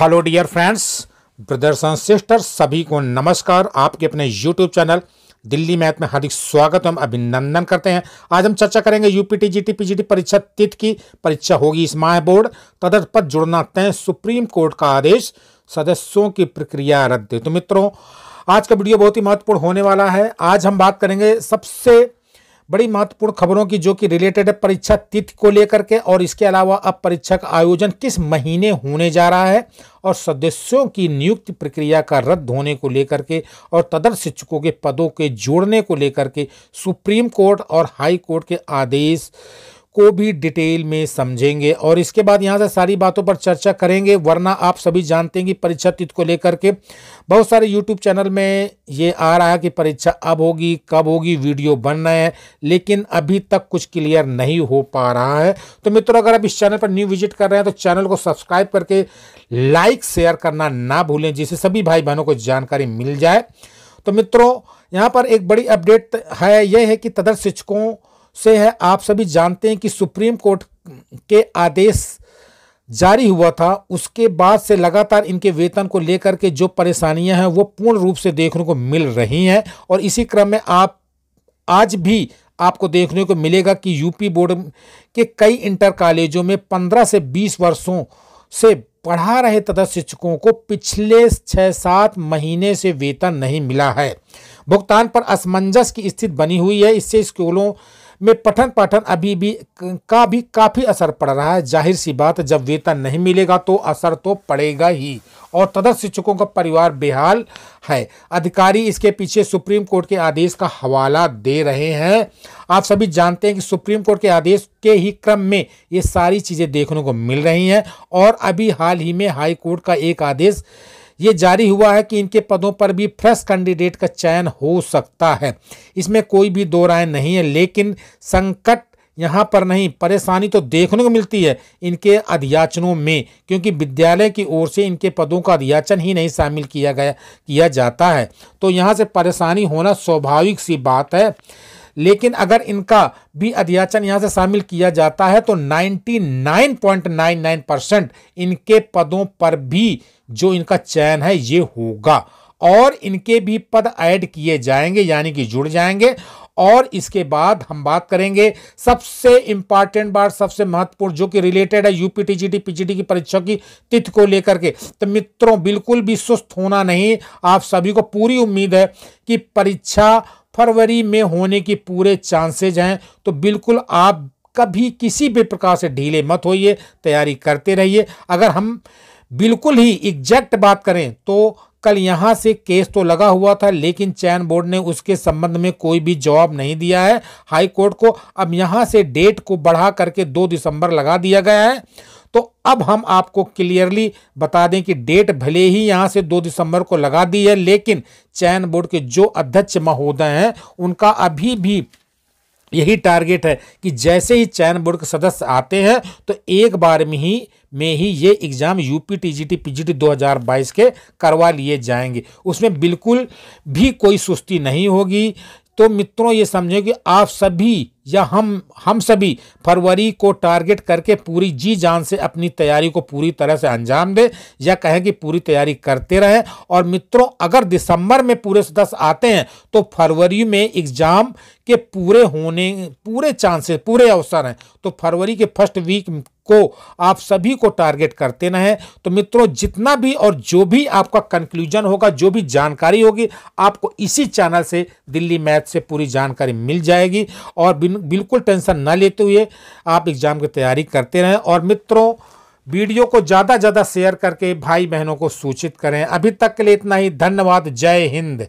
hello dear friends brothers and sisters सभी को नमस्कार आपके अपने यूट्यूब चैनल दिल्ली मैथ में हार्दिक स्वागत एवं अभिनंदन करते हैं आज हम चर्चा करेंगे यूपीटी जीटी पीजीटी परीक्षा तिथि की परीक्षा होगी इस माह बोर्ड तदर्थ पद जुड़ना तय सुप्रीम कोर्ट का आदेश सदस्यों की प्रक्रिया रद्द तो मित्रों आज का वीडियो बहुत ही महत्वपूर्ण होने वाला है आज हम बात करेंगे सबसे बड़ी महत्वपूर्ण खबरों की जो कि रिलेटेड है परीक्षा तिथि को लेकर के और इसके अलावा अब परीक्षा का आयोजन किस महीने होने जा रहा है और सदस्यों की नियुक्ति प्रक्रिया का रद्द होने को लेकर के और तदर शिक्षकों के पदों के जोड़ने को लेकर के सुप्रीम कोर्ट और हाई कोर्ट के आदेश को भी डिटेल में समझेंगे और इसके बाद यहाँ से सारी बातों पर चर्चा करेंगे वरना आप सभी जानते हैं कि परीक्षा तिथि को लेकर के बहुत सारे यूट्यूब चैनल में ये आ रहा है कि परीक्षा अब होगी कब होगी वीडियो बन रहे हैं लेकिन अभी तक कुछ क्लियर नहीं हो पा रहा है तो मित्रों अगर आप इस चैनल पर न्यू विजिट कर रहे हैं तो चैनल को सब्सक्राइब करके लाइक शेयर करना ना भूलें जिससे सभी भाई बहनों को जानकारी मिल जाए तो मित्रों यहाँ पर एक बड़ी अपडेट है यह है कि तदर्थ शिक्षकों से है आप सभी जानते हैं कि सुप्रीम कोर्ट के आदेश जारी हुआ था उसके बाद से लगातार इनके वेतन को लेकर के जो परेशानियां हैं वो पूर्ण रूप से देखने को मिल रही हैं और इसी क्रम में आप आज भी आपको देखने को मिलेगा कि यूपी बोर्ड के कई इंटर कॉलेजों में 15 से 20 वर्षों से पढ़ा रहे तथा शिक्षकों को पिछले छः सात महीने से वेतन नहीं मिला है भुगतान पर असमंजस की स्थिति बनी हुई है इससे स्कूलों में पठन पाठन अभी भी का भी काफ़ी असर पड़ रहा है जाहिर सी बात जब वेतन नहीं मिलेगा तो असर तो पड़ेगा ही और तदर्थ शिक्षकों का परिवार बेहाल है अधिकारी इसके पीछे सुप्रीम कोर्ट के आदेश का हवाला दे रहे हैं आप सभी जानते हैं कि सुप्रीम कोर्ट के आदेश के ही क्रम में ये सारी चीज़ें देखने को मिल रही हैं और अभी हाल ही में हाई कोर्ट का एक आदेश ये जारी हुआ है कि इनके पदों पर भी फ्रेश कैंडिडेट का चयन हो सकता है इसमें कोई भी दो राय नहीं है लेकिन संकट यहाँ पर नहीं परेशानी तो देखने को मिलती है इनके अध्याचनों में क्योंकि विद्यालय की ओर से इनके पदों का अध्याचन ही नहीं शामिल किया गया किया जाता है तो यहाँ से परेशानी होना स्वाभाविक सी बात है लेकिन अगर इनका भी अध्याचन यहाँ से शामिल किया जाता है तो 99.99 परसेंट इनके पदों पर भी जो इनका चयन है ये होगा और इनके भी पद ऐड किए जाएंगे यानी कि जुड़ जाएंगे और इसके बाद हम बात करेंगे सबसे इंपॉर्टेंट बात सबसे महत्वपूर्ण जो कि रिलेटेड है यूपी जी पीजीटी की परीक्षा की तिथि को लेकर के तो मित्रों बिल्कुल भी सुस्त होना नहीं आप सभी को पूरी उम्मीद है कि परीक्षा फरवरी में होने की पूरे चांसेज हैं तो बिल्कुल आप कभी किसी भी प्रकार से ढीले मत होइए तैयारी करते रहिए अगर हम बिल्कुल ही एग्जैक्ट बात करें तो कल यहाँ से केस तो लगा हुआ था लेकिन चयन बोर्ड ने उसके संबंध में कोई भी जवाब नहीं दिया है हाई कोर्ट को अब यहाँ से डेट को बढ़ा करके दो दिसंबर लगा दिया गया है तो अब हम आपको क्लियरली बता दें कि डेट भले ही यहाँ से दो दिसंबर को लगा दी है लेकिन चयन बोर्ड के जो अध्यक्ष महोदय हैं उनका अभी भी यही टारगेट है कि जैसे ही चयन बोर्ड के सदस्य आते हैं तो एक बार में ही में ही ये एग्ज़ाम यूपी टीजीटी पीजीटी 2022 के करवा लिए जाएंगे उसमें बिल्कुल भी कोई सुस्ती नहीं होगी तो मित्रों ये समझे कि आप सभी या हम हम सभी फरवरी को टारगेट करके पूरी जी जान से अपनी तैयारी को पूरी तरह से अंजाम दें या कहें कि पूरी तैयारी करते रहें और मित्रों अगर दिसंबर में पूरे सदस्य आते हैं तो फरवरी में एग्ज़ाम के पूरे होने पूरे चांसेस पूरे अवसर हैं तो फरवरी के फर्स्ट वीक को आप सभी को टारगेट करते ना है तो मित्रों जितना भी और जो भी आपका कंक्लूजन होगा जो भी जानकारी होगी आपको इसी चैनल से दिल्ली मैथ से पूरी जानकारी मिल जाएगी और बिल्कुल टेंशन ना लेते हुए आप एग्जाम की तैयारी करते रहें और मित्रों वीडियो को ज़्यादा ज़्यादा शेयर करके भाई बहनों को सूचित करें अभी तक के लिए इतना ही धन्यवाद जय हिंद